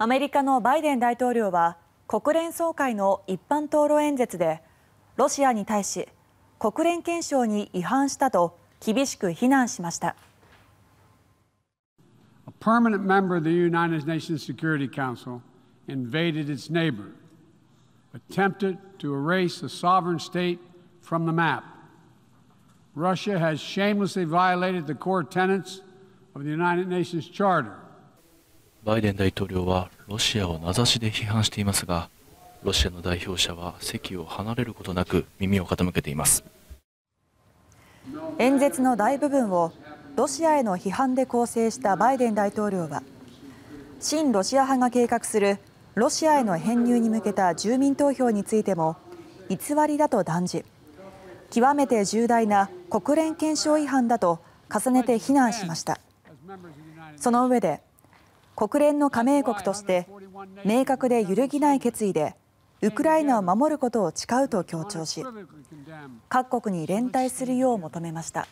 アメリカのバイデン大統領は国連総会の一般討論演説でロシアに対し国連憲章に違反したと厳しく非難しました。invaded its neighbor, attempted to erase a sovereign state from the map. Russia has shamelessly violated the core tenets of the United Nations Charter バイデン大統領はロシアを名指しで批判していますが、ロシアの代表者は席を離れることなく耳を傾けています。演説の大部分をロシアへの批判で構成したバイデン大統領は、親ロシア派が計画するロシアへの編入に向けた住民投票についても偽りだと断じ、極めて重大な国連憲章違反だと重ねて非難しました。その上で国連の加盟国として明確で揺るぎない決意でウクライナを守ることを誓うと強調し各国に連帯するよう求めました。